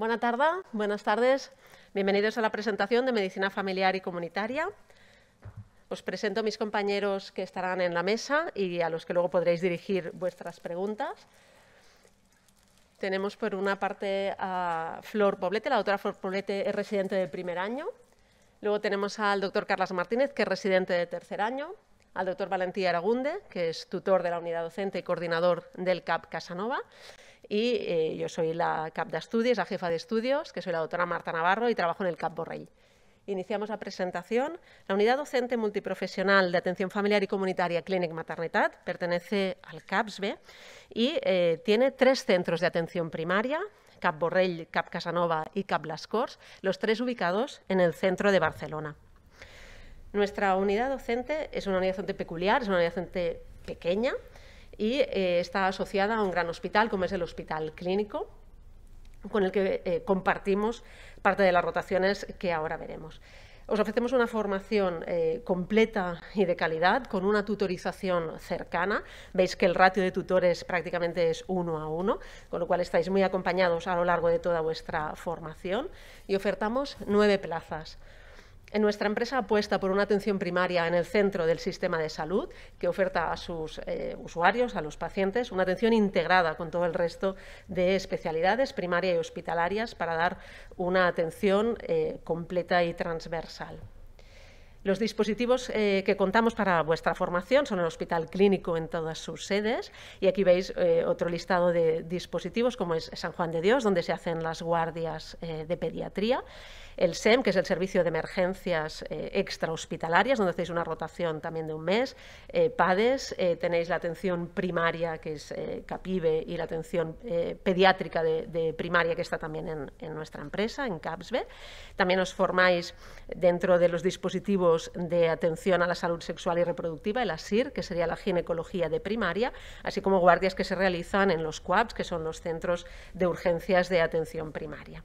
buenas tardes. Bienvenidos a la presentación de Medicina Familiar y Comunitaria. Os presento a mis compañeros que estarán en la mesa y a los que luego podréis dirigir vuestras preguntas. Tenemos por una parte a Flor Poblete, la doctora Flor Poblete es residente de primer año. Luego tenemos al doctor Carlos Martínez, que es residente de tercer año al doctor Valentía Aragunde, que es tutor de la unidad docente y coordinador del CAP Casanova, y eh, yo soy la CAP de Estudios, la jefa de estudios, que soy la doctora Marta Navarro y trabajo en el CAP Borrell. Iniciamos la presentación. La unidad docente multiprofesional de atención familiar y comunitaria Clinic Maternitat pertenece al CAPSB y eh, tiene tres centros de atención primaria, CAP Borrell, CAP Casanova y CAP Las Corts, los tres ubicados en el centro de Barcelona. Nuestra unidad docente es una unidad docente peculiar, es una unidad docente pequeña, y eh, está asociada a un gran hospital como es el Hospital Clínico, con el que eh, compartimos parte de las rotaciones que ahora veremos. Os ofrecemos una formación eh, completa y de calidad con una tutorización cercana. Veis que el ratio de tutores prácticamente es uno a uno, con lo cual estáis muy acompañados a lo largo de toda vuestra formación y ofertamos nueve plazas. En nuestra empresa apuesta por una atención primaria en el centro del sistema de salud que oferta a sus eh, usuarios, a los pacientes, una atención integrada con todo el resto de especialidades primaria y hospitalarias para dar una atención eh, completa y transversal. Los dispositivos eh, que contamos para vuestra formación son el Hospital Clínico en todas sus sedes y aquí veis eh, otro listado de dispositivos como es San Juan de Dios, donde se hacen las guardias eh, de pediatría, el SEM, que es el Servicio de Emergencias Extrahospitalarias, donde hacéis una rotación también de un mes, PADES, tenéis la atención primaria, que es CAPIBE y la atención pediátrica de, primaria, que está también en, en nuestra empresa, en CAPSBE. También os formáis dentro de los dispositivos de atención a la salud sexual y reproductiva, el ASIR, que sería la ginecología de primaria, así como guardias que se realizan en los CUAPs, que son los centros de urgencias de atención primaria.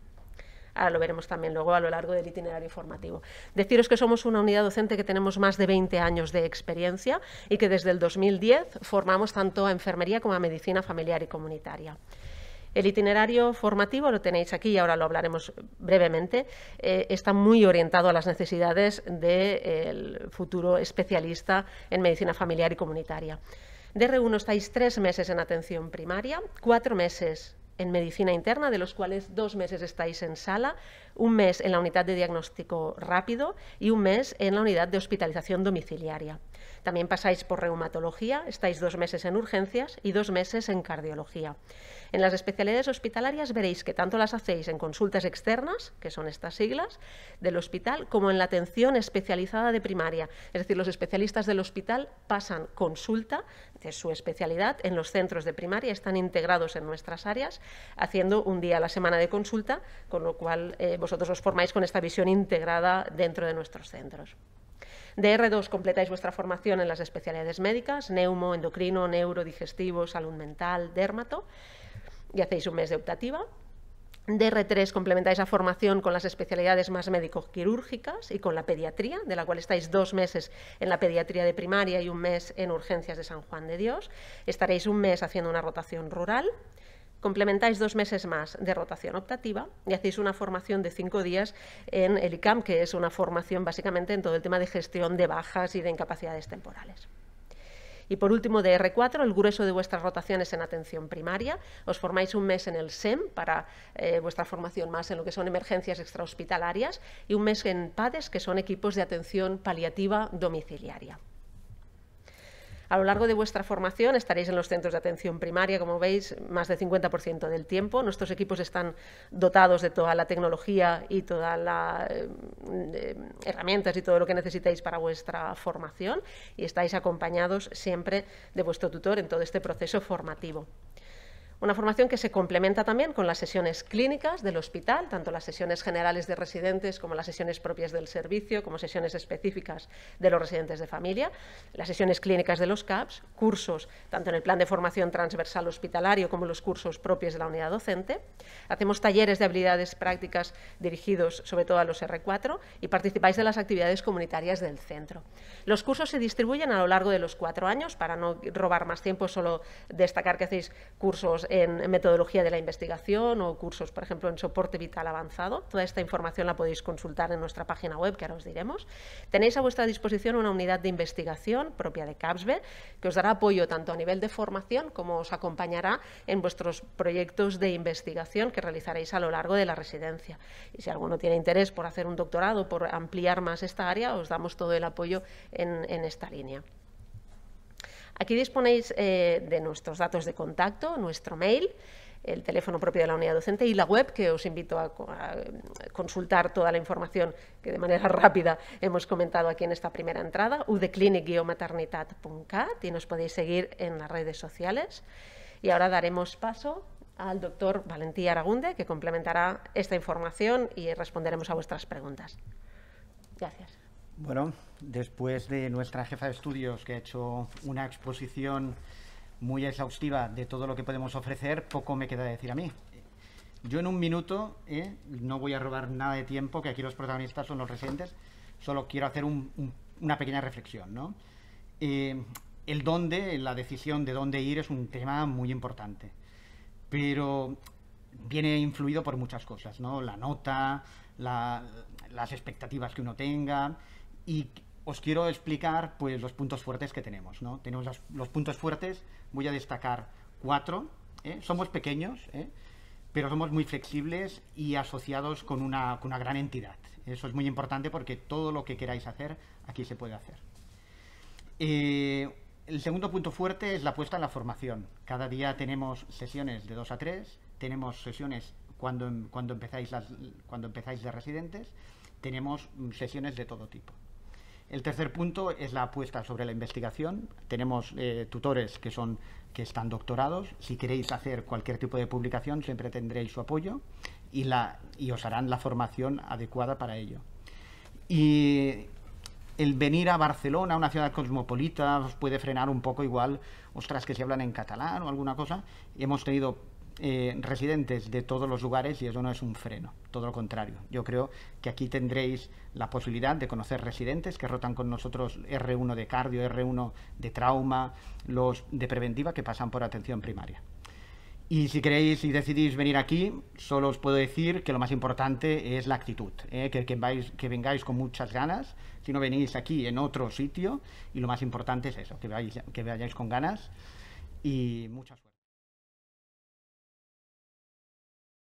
Ahora lo veremos también luego a lo largo del itinerario formativo. Deciros que somos una unidad docente que tenemos más de 20 años de experiencia y que desde el 2010 formamos tanto a enfermería como a medicina familiar y comunitaria. El itinerario formativo lo tenéis aquí y ahora lo hablaremos brevemente. Eh, está muy orientado a las necesidades del futuro especialista en medicina familiar y comunitaria. DR1 estáis tres meses en atención primaria, cuatro meses en medicina interna, de los cuales dos meses estáis en sala, un mes en la unidad de diagnóstico rápido y un mes en la unidad de hospitalización domiciliaria. También pasáis por reumatología, estáis dos meses en urgencias y dos meses en cardiología. En las especialidades hospitalarias veréis que tanto las hacéis en consultas externas, que son estas siglas, del hospital, como en la atención especializada de primaria. Es decir, los especialistas del hospital pasan consulta de su especialidad en los centros de primaria, están integrados en nuestras áreas, haciendo un día a la semana de consulta, con lo cual eh, vosotros os formáis con esta visión integrada dentro de nuestros centros. De 2 completáis vuestra formación en las especialidades médicas, neumo, endocrino, neuro, digestivo, salud mental, dermato, y hacéis un mes de optativa. DR3 complementáis la formación con las especialidades más médico-quirúrgicas y con la pediatría, de la cual estáis dos meses en la pediatría de primaria y un mes en urgencias de San Juan de Dios. Estaréis un mes haciendo una rotación rural complementáis dos meses más de rotación optativa y hacéis una formación de cinco días en el ICAM, que es una formación básicamente en todo el tema de gestión de bajas y de incapacidades temporales. Y por último, de R4, el grueso de vuestras rotaciones en atención primaria. Os formáis un mes en el SEM para eh, vuestra formación más en lo que son emergencias extrahospitalarias y un mes en PADES, que son equipos de atención paliativa domiciliaria. A lo largo de vuestra formación estaréis en los centros de atención primaria, como veis, más del 50% del tiempo. Nuestros equipos están dotados de toda la tecnología y todas las eh, eh, herramientas y todo lo que necesitéis para vuestra formación y estáis acompañados siempre de vuestro tutor en todo este proceso formativo. Una formación que se complementa también con las sesiones clínicas del hospital, tanto las sesiones generales de residentes como las sesiones propias del servicio, como sesiones específicas de los residentes de familia, las sesiones clínicas de los CAPS, cursos tanto en el plan de formación transversal hospitalario como los cursos propios de la unidad docente. Hacemos talleres de habilidades prácticas dirigidos sobre todo a los R4 y participáis de las actividades comunitarias del centro. Los cursos se distribuyen a lo largo de los cuatro años, para no robar más tiempo, solo destacar que hacéis cursos en, metodología de la investigación o cursos, por ejemplo, en soporte vital avanzado. Toda esta información la podéis consultar en nuestra página web, que ahora os diremos. Tenéis a vuestra disposición una unidad de investigación propia de CAPSBE, que os dará apoyo tanto a nivel de formación como os acompañará en vuestros proyectos de investigación que realizaréis a lo largo de la residencia. Y si alguno tiene interés por hacer un doctorado, o por ampliar más esta área, os damos todo el apoyo en esta línea. Aquí disponéis eh, de nuestros datos de contacto, nuestro mail, el teléfono propio de la unidad docente y la web, que os invito a, consultar toda la información que de manera rápida hemos comentado aquí en esta primera entrada, udeclinic-maternitat.cat y nos podéis seguir en las redes sociales. Y ahora daremos paso al doctor Valentí Aragunde, que complementará esta información y responderemos a vuestras preguntas. Gracias. Bueno, después de nuestra jefa de estudios que ha hecho una exposición muy exhaustiva de todo lo que podemos ofrecer, poco me queda decir a mí. Yo en un minuto ¿eh? no voy a robar nada de tiempo, que aquí los protagonistas son los residentes, solo quiero hacer una pequeña reflexión. ¿no? Eh, el dónde, la decisión de dónde ir es un tema muy importante, pero viene influido por muchas cosas, ¿no? la nota, las expectativas que uno tenga, y os quiero explicar pues, los puntos fuertes que tenemos. Tenemos los, puntos fuertes, voy a destacar cuatro. ¿eh? Somos pequeños, ¿eh? pero somos muy flexibles y asociados con una, gran entidad. Eso es muy importante porque todo lo que queráis hacer, aquí se puede hacer. Eh, el segundo punto fuerte es la puesta en la formación. Cada día tenemos sesiones de 2 a 3, tenemos sesiones cuando, cuando, empezáis, las, cuando empezáis de residentes, tenemos sesiones de todo tipo. El tercer punto es la apuesta sobre la investigación. Tenemos eh, tutores que, son, que están doctorados. Si queréis hacer cualquier tipo de publicación, siempre tendréis su apoyo y, y os harán la formación adecuada para ello. Y el venir a Barcelona, una ciudad cosmopolita, os puede frenar un poco igual, ostras, que se hablan en catalán o alguna cosa. Hemos tenido eh, residentes de todos los lugares y eso no es un freno, todo lo contrario. Yo creo que aquí tendréis la posibilidad de conocer residentes que rotan con nosotros R1 de cardio, R1 de trauma, los de preventiva que pasan por atención primaria. Y si queréis y decidís venir aquí, solo os puedo decir que lo más importante es la actitud, ¿eh? que, vengáis con muchas ganas, si no venís aquí en otro sitio, y lo más importante es eso, que, que vayáis con ganas y muchas